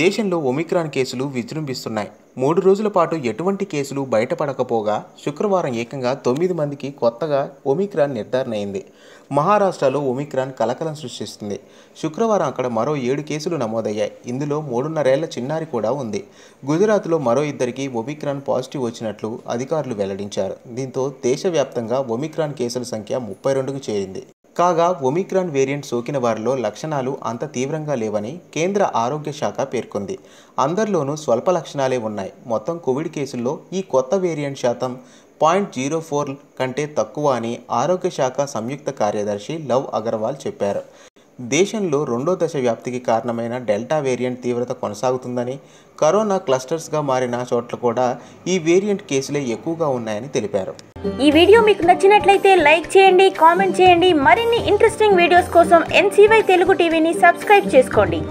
దేశంలో ఒమిక్రాన్ కేసులు విజృంభిస్తున్నాయి మూడు రోజుల పాటు ఎటువంటి కేసులు బయటపడకపోగా శుక్రవారం ఏకంగా తొమ్మిది మందికి కొత్తగా ఒమిక్రాన్ నిర్ధారణ అయింది మహారాష్ట్రలో ఒమిక్రాన్ కలకలం సృష్టిస్తుంది శుక్రవారం అక్కడ మరో ఏడు కేసులు నమోదయ్యాయి ఇందులో మూడున్నరేళ్ల చిన్నారి కూడా ఉంది గుజరాత్లో మరో ఇద్దరికి ఒమిక్రాన్ పాజిటివ్ వచ్చినట్లు అధికారులు వెల్లడించారు దీంతో దేశవ్యాప్తంగా ఒమిక్రాన్ కేసుల సంఖ్య ముప్పై రెండుకు చేరింది కాగా ఒమిక్రాన్ వేరియంట్ సోకిన వారిలో లక్షణాలు అంత తీవ్రంగా లేవని కేంద్ర ఆరోగ్య శాఖ పేర్కొంది అందరిలోనూ స్వల్ప లక్షణాలే ఉన్నాయి మొత్తం కోవిడ్ కేసుల్లో ఈ కొత్త వేరియంట్ శాతం పాయింట్ జీరో ఫోర్ కంటే తక్కువ అని ఆరోగ్య శాఖ సంయుక్త కార్యదర్శి లవ్ అగర్వాల్ చెప్పారు దేశంలో రెండో దశ వ్యాప్తికి కారణమైన డెల్టా వేరియంట్ తీవ్రత కొనసాగుతుందని కరోనా క్లస్టర్స్గా మారిన చోట్ల కూడా ఈ వేరియంట్ కేసులే ఎక్కువగా ఉన్నాయని తెలిపారు ఈ వీడియో మీకు నచ్చినట్లయితే లైక్ చేయండి కామెంట్ చేయండి మరిన్ని ఇంట్రెస్టింగ్ వీడియోస్ కోసం ఎన్సీవై తెలుగు టీవీని సబ్స్క్రైబ్ చేసుకోండి